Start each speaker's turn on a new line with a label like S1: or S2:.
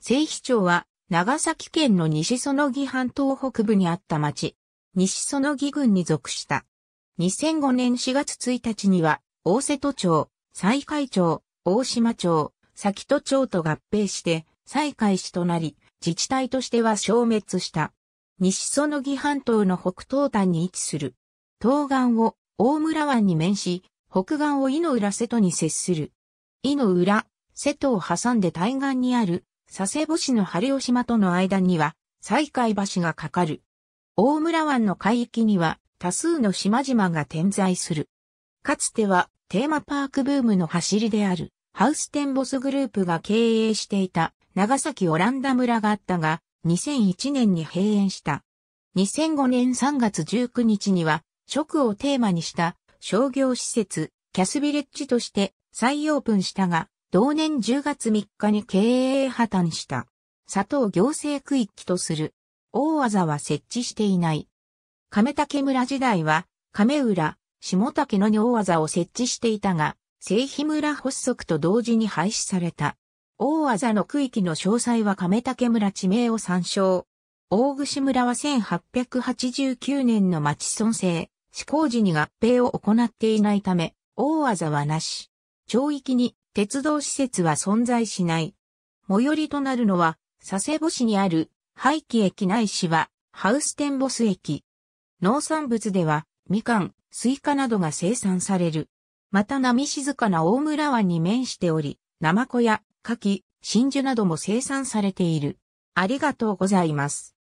S1: 聖秘町は、長崎県の西園木半島北部にあった町、西園木郡に属した。2005年4月1日には、大瀬戸町、西海町、大島町、崎戸町と合併して、西海市となり、自治体としては消滅した。西園木半島の北東端に位置する。東岸を大村湾に面し、北岸を井の浦瀬戸に接する。井の浦、瀬戸を挟んで対岸にある佐世保市の春尾島との間には、西海橋がかかる。大村湾の海域には多数の島々が点在する。かつてはテーマパークブームの走りであるハウステンボスグループが経営していた長崎オランダ村があったが2001年に閉園した。2005年3月19日には食をテーマにした商業施設キャスビレッジとして再オープンしたが同年10月3日に経営破綻した、佐藤行政区域とする、大技は設置していない。亀竹村時代は、亀浦、下竹のに大技を設置していたが、製品村発足と同時に廃止された。大技の区域の詳細は亀竹村地名を参照。大串村は1889年の町村制、施行時に合併を行っていないため、大技はなし。町域に鉄道施設は存在しない。最寄りとなるのは、佐世保市にある、廃棄駅内市は、ハウステンボス駅。農産物では、みかん、スイカなどが生産される。また波静かな大村湾に面しており、ナマコや、牡蠣、真珠なども生産されている。ありがとうございます。